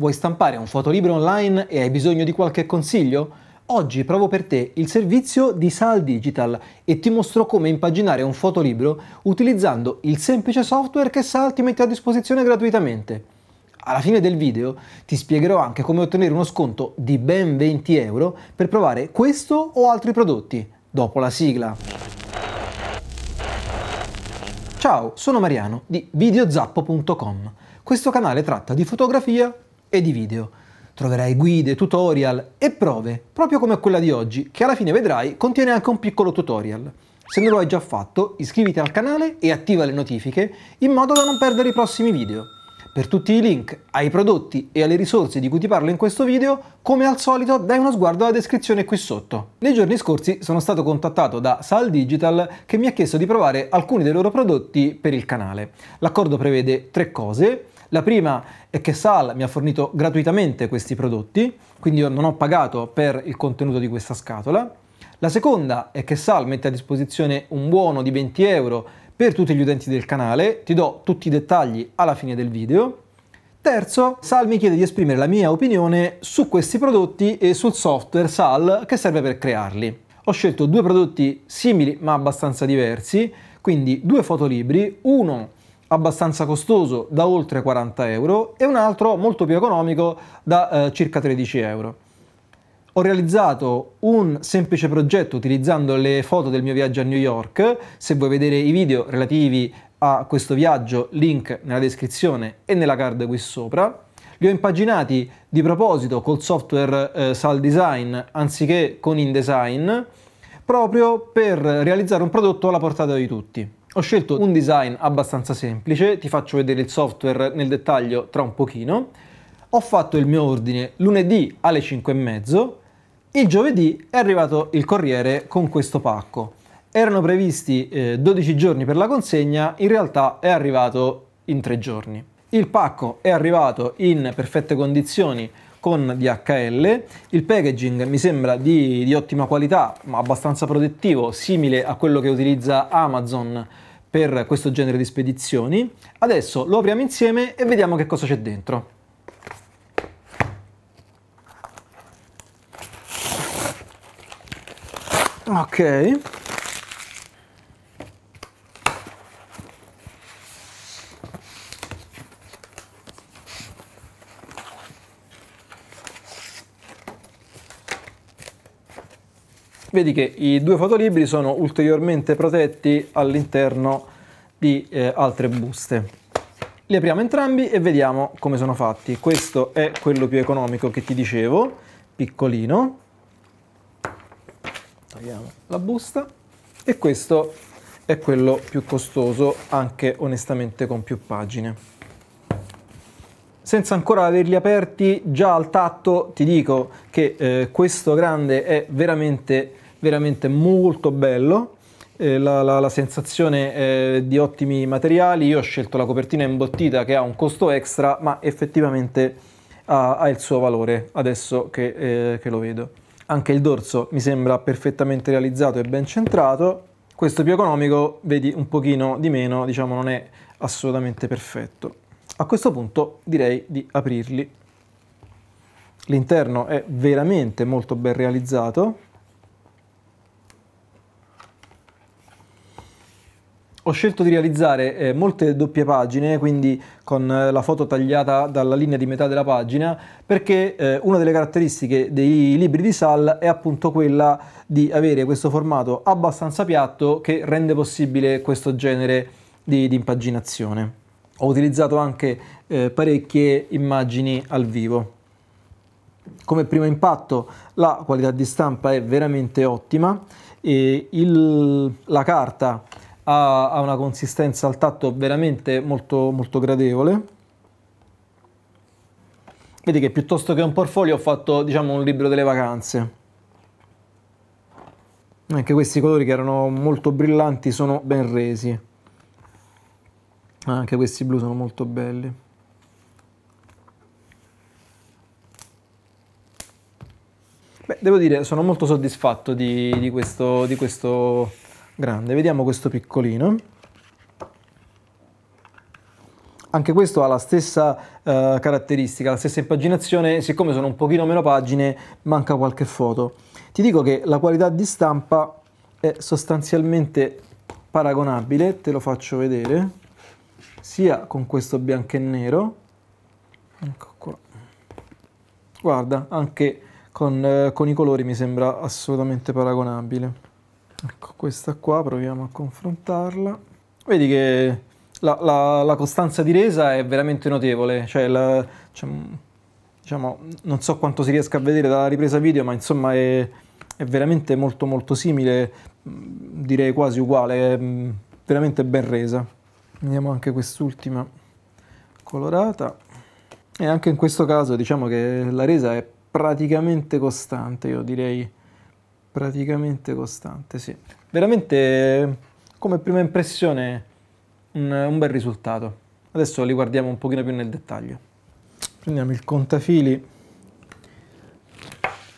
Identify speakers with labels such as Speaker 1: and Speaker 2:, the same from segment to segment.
Speaker 1: Vuoi stampare un fotolibro online e hai bisogno di qualche consiglio? Oggi provo per te il servizio di Sal Digital e ti mostro come impaginare un fotolibro utilizzando il semplice software che Sal ti mette a disposizione gratuitamente. Alla fine del video ti spiegherò anche come ottenere uno sconto di ben 20 euro per provare questo o altri prodotti, dopo la sigla. Ciao, sono Mariano di videozappo.com. Questo canale tratta di fotografia, e di video. Troverai guide, tutorial e prove, proprio come quella di oggi, che alla fine vedrai contiene anche un piccolo tutorial. Se non lo hai già fatto, iscriviti al canale e attiva le notifiche in modo da non perdere i prossimi video. Per tutti i link ai prodotti e alle risorse di cui ti parlo in questo video, come al solito dai uno sguardo alla descrizione qui sotto. Nei giorni scorsi sono stato contattato da Sal Digital che mi ha chiesto di provare alcuni dei loro prodotti per il canale. L'accordo prevede tre cose la prima è che Sal mi ha fornito gratuitamente questi prodotti, quindi io non ho pagato per il contenuto di questa scatola. La seconda è che Sal mette a disposizione un buono di 20 euro per tutti gli utenti del canale, ti do tutti i dettagli alla fine del video. Terzo, Sal mi chiede di esprimere la mia opinione su questi prodotti e sul software Sal che serve per crearli. Ho scelto due prodotti simili ma abbastanza diversi, quindi due fotolibri, uno abbastanza costoso da oltre 40 euro e un altro molto più economico da eh, circa 13 euro. Ho realizzato un semplice progetto utilizzando le foto del mio viaggio a New York, se vuoi vedere i video relativi a questo viaggio, link nella descrizione e nella card qui sopra. Li ho impaginati di proposito col software eh, Sal Design anziché con InDesign, proprio per realizzare un prodotto alla portata di tutti. Ho scelto un design abbastanza semplice, ti faccio vedere il software nel dettaglio tra un pochino. Ho fatto il mio ordine lunedì alle 5 e mezzo. il giovedì è arrivato il corriere con questo pacco. Erano previsti eh, 12 giorni per la consegna, in realtà è arrivato in 3 giorni. Il pacco è arrivato in perfette condizioni con DHL. Il packaging mi sembra di, di ottima qualità, ma abbastanza protettivo, simile a quello che utilizza Amazon per questo genere di spedizioni. Adesso lo apriamo insieme e vediamo che cosa c'è dentro. Ok. vedi che i due fotolibri sono ulteriormente protetti all'interno di eh, altre buste. Li apriamo entrambi e vediamo come sono fatti. Questo è quello più economico che ti dicevo, piccolino. Togliamo la busta. E questo è quello più costoso, anche onestamente con più pagine. Senza ancora averli aperti, già al tatto ti dico che eh, questo grande è veramente veramente molto bello. Eh, la, la, la, sensazione eh, di ottimi materiali. Io ho scelto la copertina imbottita che ha un costo extra, ma effettivamente ha, ha il suo valore adesso che, eh, che lo vedo. Anche il dorso mi sembra perfettamente realizzato e ben centrato. Questo più economico, vedi un pochino di meno, diciamo non è assolutamente perfetto. A questo punto direi di aprirli. L'interno è veramente molto ben realizzato ho scelto di realizzare eh, molte doppie pagine, quindi con eh, la foto tagliata dalla linea di metà della pagina, perché eh, una delle caratteristiche dei libri di Sal è appunto quella di avere questo formato abbastanza piatto che rende possibile questo genere di, di impaginazione. Ho utilizzato anche eh, parecchie immagini al vivo. Come primo impatto la qualità di stampa è veramente ottima e il, la carta ha, ha una consistenza al tatto veramente molto, molto gradevole. Vedi che piuttosto che un portfolio ho fatto diciamo un libro delle vacanze. Anche questi colori che erano molto brillanti sono ben resi. Ah, anche questi blu sono molto belli. Beh, devo dire, sono molto soddisfatto di, di questo, di questo grande. Vediamo questo piccolino. Anche questo ha la stessa eh, caratteristica, la stessa impaginazione, siccome sono un pochino meno pagine manca qualche foto. Ti dico che la qualità di stampa è sostanzialmente paragonabile, te lo faccio vedere, sia con questo bianco e nero, ecco qua, guarda anche con, eh, con i colori mi sembra assolutamente paragonabile. Ecco, questa qua proviamo a confrontarla. Vedi che la, la, la costanza di resa è veramente notevole, cioè, la, cioè, mm, diciamo, non so quanto si riesca a vedere dalla ripresa video, ma insomma è, è veramente molto molto simile, mm, direi quasi uguale, mm, veramente ben resa. Vediamo anche quest'ultima colorata. E anche in questo caso diciamo che la resa è praticamente costante, io direi Praticamente costante, sì. Veramente, come prima impressione, un, un bel risultato. Adesso li guardiamo un pochino più nel dettaglio. Prendiamo il contafili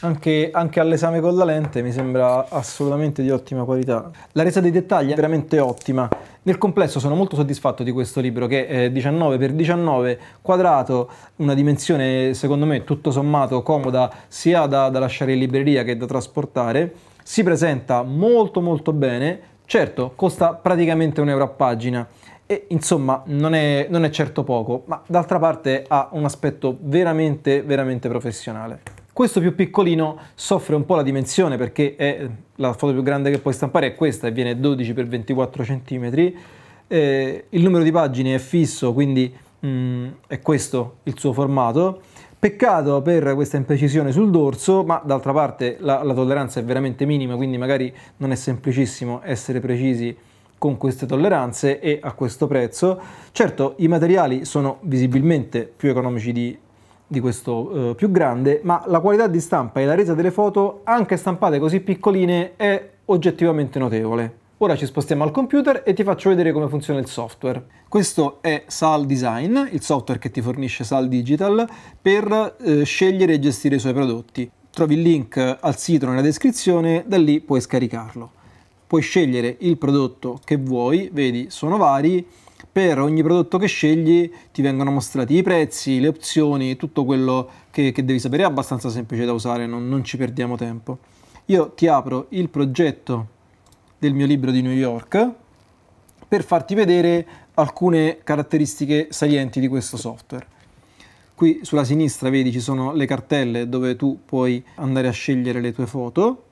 Speaker 1: anche, anche all'esame con la lente mi sembra assolutamente di ottima qualità. La resa dei dettagli è veramente ottima. Nel complesso sono molto soddisfatto di questo libro che è eh, 19x19 quadrato, una dimensione secondo me tutto sommato comoda sia da, da lasciare in libreria che da trasportare. Si presenta molto molto bene, certo costa praticamente un euro a pagina e insomma non è, non è certo poco, ma d'altra parte ha un aspetto veramente veramente professionale. Questo più piccolino soffre un po' la dimensione perché è, eh, la foto più grande che puoi stampare è questa e viene 12x24 cm. Eh, il numero di pagine è fisso, quindi mh, mm, è questo il suo formato. Peccato per questa imprecisione sul dorso, ma d'altra parte la, la, tolleranza è veramente minima, quindi magari non è semplicissimo essere precisi con queste tolleranze e a questo prezzo. Certo, i materiali sono visibilmente più economici di di questo eh, più grande, ma la qualità di stampa e la resa delle foto, anche stampate così piccoline, è oggettivamente notevole. Ora ci spostiamo al computer e ti faccio vedere come funziona il software. Questo è SAL Design, il software che ti fornisce SAL Digital per eh, scegliere e gestire i suoi prodotti. Trovi il link al sito nella descrizione, da lì puoi scaricarlo. Puoi scegliere il prodotto che vuoi, vedi sono vari, per ogni prodotto che scegli ti vengono mostrati i prezzi, le opzioni, tutto quello che, che devi sapere, è abbastanza semplice da usare, non, non ci perdiamo tempo. Io ti apro il progetto del mio libro di New York per farti vedere alcune caratteristiche salienti di questo software. Qui sulla sinistra vedi ci sono le cartelle dove tu puoi andare a scegliere le tue foto,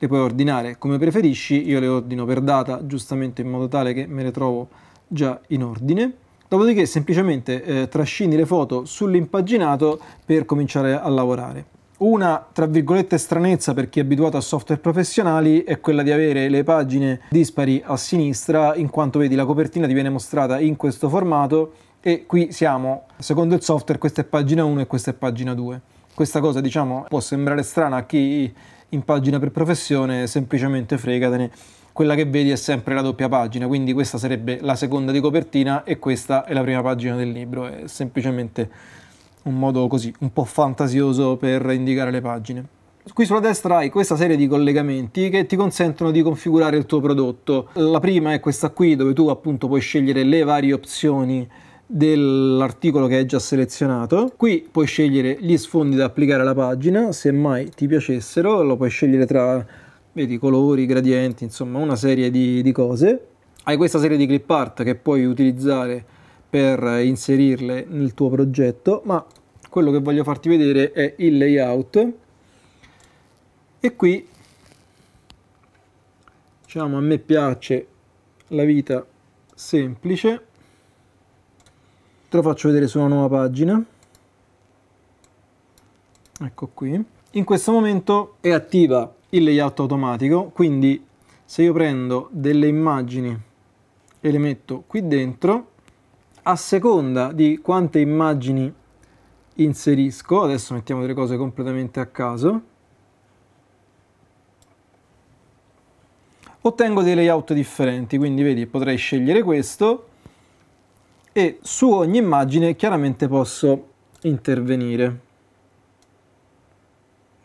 Speaker 1: le puoi ordinare come preferisci, io le ordino per data giustamente in modo tale che me le trovo già in ordine. Dopodiché semplicemente eh, trascini le foto sull'impaginato per cominciare a lavorare. Una, tra virgolette, stranezza per chi è abituato a software professionali è quella di avere le pagine dispari a sinistra, in quanto vedi la copertina ti viene mostrata in questo formato e qui siamo, secondo il software, questa è pagina 1 e questa è pagina 2. Questa cosa, diciamo, può sembrare strana a chi impagina per professione semplicemente fregatene quella che vedi è sempre la doppia pagina, quindi questa sarebbe la seconda di copertina e questa è la prima pagina del libro, è semplicemente un modo così, un po' fantasioso per indicare le pagine. Qui sulla destra hai questa serie di collegamenti che ti consentono di configurare il tuo prodotto. La prima è questa qui dove tu appunto puoi scegliere le varie opzioni dell'articolo che hai già selezionato. Qui puoi scegliere gli sfondi da applicare alla pagina, se mai ti piacessero, lo puoi scegliere tra vedi colori, gradienti, insomma una serie di, di cose. Hai questa serie di clip art che puoi utilizzare per inserirle nel tuo progetto, ma quello che voglio farti vedere è il layout e qui diciamo a me piace la vita semplice te lo faccio vedere su una nuova pagina ecco qui in questo momento è attiva il layout automatico, quindi se io prendo delle immagini e le metto qui dentro, a seconda di quante immagini inserisco, adesso mettiamo delle cose completamente a caso, ottengo dei layout differenti, quindi vedi potrei scegliere questo e su ogni immagine chiaramente posso intervenire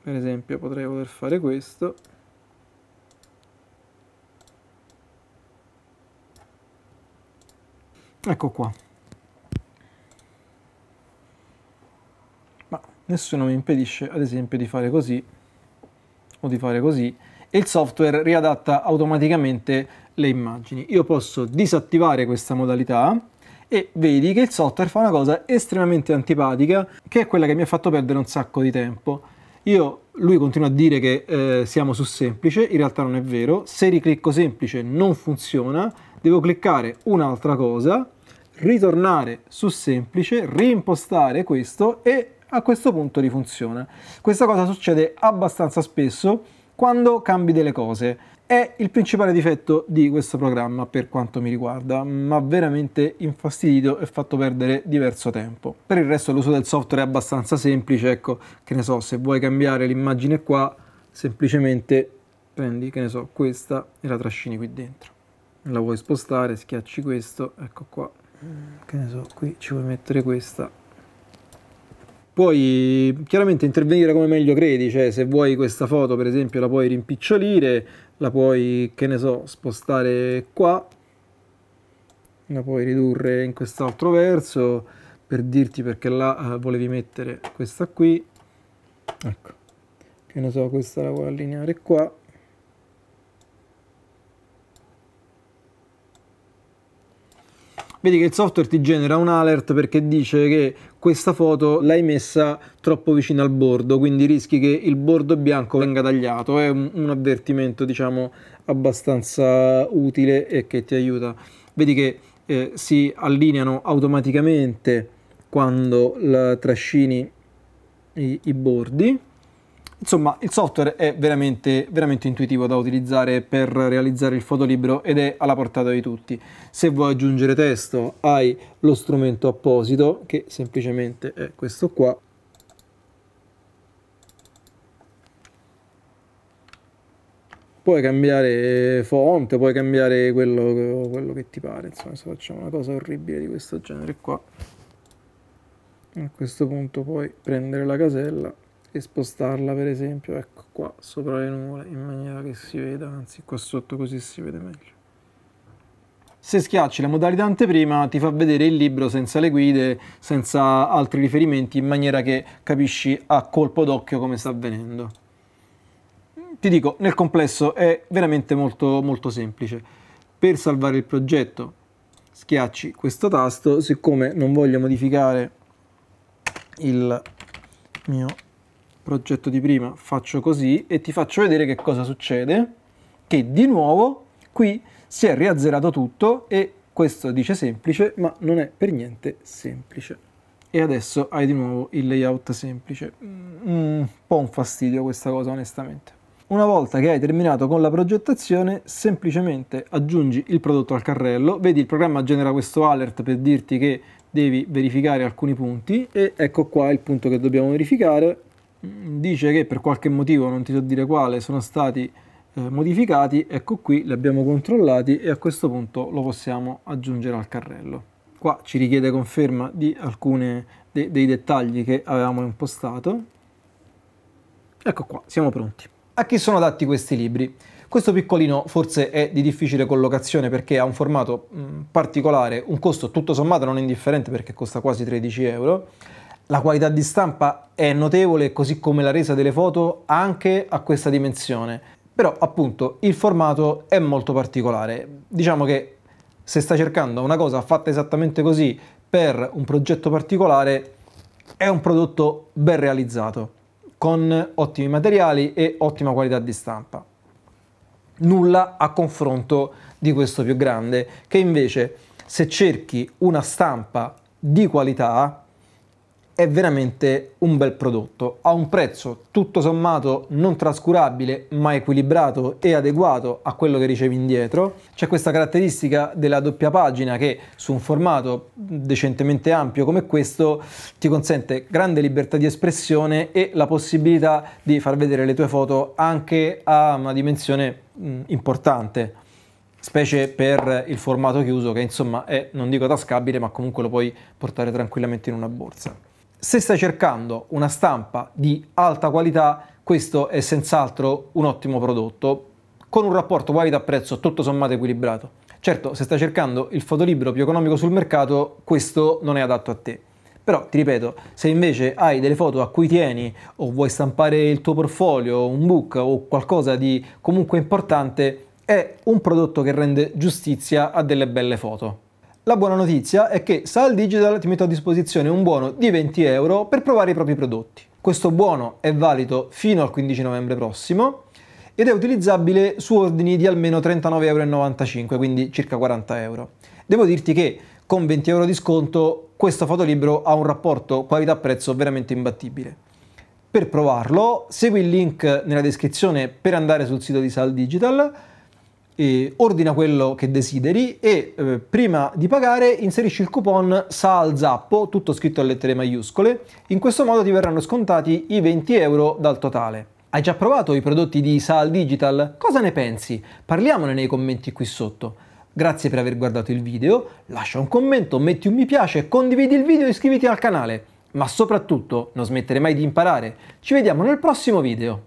Speaker 1: per esempio potrei voler fare questo ecco qua ma nessuno mi impedisce ad esempio di fare così o di fare così e il software riadatta automaticamente le immagini io posso disattivare questa modalità e vedi che il software fa una cosa estremamente antipatica che è quella che mi ha fatto perdere un sacco di tempo io, lui continua a dire che eh, siamo su semplice, in realtà non è vero, se riclicco semplice non funziona, devo cliccare un'altra cosa, ritornare su semplice, reimpostare questo e a questo punto rifunziona. Questa cosa succede abbastanza spesso, quando cambi delle cose. È il principale difetto di questo programma per quanto mi riguarda, ma veramente infastidito e fatto perdere diverso tempo. Per il resto l'uso del software è abbastanza semplice, ecco, che ne so, se vuoi cambiare l'immagine qua, semplicemente prendi, che ne so, questa e la trascini qui dentro. La vuoi spostare, schiacci questo, ecco qua. Che ne so, qui ci vuoi mettere questa puoi chiaramente intervenire come meglio credi, cioè se vuoi questa foto per esempio la puoi rimpicciolire, la puoi, che ne so, spostare qua, la puoi ridurre in quest'altro verso per dirti perché là eh, volevi mettere questa qui, ecco, che ne so, questa la vuoi allineare qua, vedi che il software ti genera un alert perché dice che questa foto l'hai messa troppo vicino al bordo, quindi rischi che il bordo bianco venga tagliato. È un, un avvertimento, diciamo, abbastanza utile e che ti aiuta. Vedi che eh, si allineano automaticamente quando la, trascini i, i bordi. Insomma, il software è veramente, veramente intuitivo da utilizzare per realizzare il fotolibro ed è alla portata di tutti. Se vuoi aggiungere testo, hai lo strumento apposito, che semplicemente è questo qua, puoi cambiare font, puoi cambiare quello, quello che ti pare, insomma se facciamo una cosa orribile di questo genere qua. A questo punto puoi prendere la casella e spostarla per esempio ecco qua sopra le nuvole in maniera che si veda anzi qua sotto così si vede meglio se schiacci la modalità anteprima ti fa vedere il libro senza le guide, senza altri riferimenti, in maniera che capisci a colpo d'occhio come sta avvenendo. Ti dico, nel complesso è veramente molto, molto semplice. Per salvare il progetto schiacci questo tasto, siccome non voglio modificare il mio progetto di prima, faccio così e ti faccio vedere che cosa succede, che di nuovo qui si è riazzerato tutto e questo dice semplice, ma non è per niente semplice. E adesso hai di nuovo il layout semplice. Mm, un po' un fastidio questa cosa, onestamente. Una volta che hai terminato con la progettazione, semplicemente aggiungi il prodotto al carrello, vedi il programma genera questo alert per dirti che devi verificare alcuni punti e ecco qua il punto che dobbiamo verificare, Mm, dice che per qualche motivo, non ti so dire quale, sono stati eh, modificati, ecco qui, li abbiamo controllati e a questo punto lo possiamo aggiungere al carrello. Qua ci richiede conferma di alcuni de dei dettagli che avevamo impostato. Ecco qua, siamo pronti. A chi sono adatti questi libri? Questo piccolino forse è di difficile collocazione perché ha un formato mh, mm, particolare, un costo tutto sommato non indifferente perché costa quasi 13 euro, la qualità di stampa è notevole, così come la resa delle foto anche a questa dimensione. Però appunto il formato è molto particolare. Diciamo che se sta cercando una cosa fatta esattamente così per un progetto particolare, è un prodotto ben realizzato, con ottimi materiali e ottima qualità di stampa. Nulla a confronto di questo più grande, che invece se cerchi una stampa di qualità, è veramente un bel prodotto, Ha un prezzo tutto sommato non trascurabile ma equilibrato e adeguato a quello che ricevi indietro. C'è questa caratteristica della doppia pagina che su un formato decentemente ampio come questo ti consente grande libertà di espressione e la possibilità di far vedere le tue foto anche a una dimensione mm, importante specie per il formato chiuso che insomma è non dico tascabile ma comunque lo puoi portare tranquillamente in una borsa. Se stai cercando una stampa di alta qualità, questo è senz'altro un ottimo prodotto, con un rapporto qualità-prezzo tutto sommato equilibrato. Certo, se stai cercando il fotolibro più economico sul mercato, questo non è adatto a te. Però ti ripeto, se invece hai delle foto a cui tieni o vuoi stampare il tuo portfolio, un book o qualcosa di comunque importante, è un prodotto che rende giustizia a delle belle foto. La buona notizia è che Sal Digital ti mette a disposizione un buono di 20 euro per provare i propri prodotti. Questo buono è valido fino al 15 novembre prossimo ed è utilizzabile su ordini di almeno 39,95 euro, quindi circa 40 euro. Devo dirti che con 20 euro di sconto questo fotolibro ha un rapporto qualità-prezzo veramente imbattibile. Per provarlo, segui il link nella descrizione per andare sul sito di Sal Digital eh, ordina quello che desideri e eh, prima di pagare inserisci il coupon SAL Zappo, tutto scritto a lettere maiuscole, in questo modo ti verranno scontati i 20 euro dal totale. Hai già provato i prodotti di Sal Digital? Cosa ne pensi? Parliamone nei commenti qui sotto. Grazie per aver guardato il video, lascia un commento, metti un mi piace, condividi il video e iscriviti al canale. Ma soprattutto non smettere mai di imparare. Ci vediamo nel prossimo video.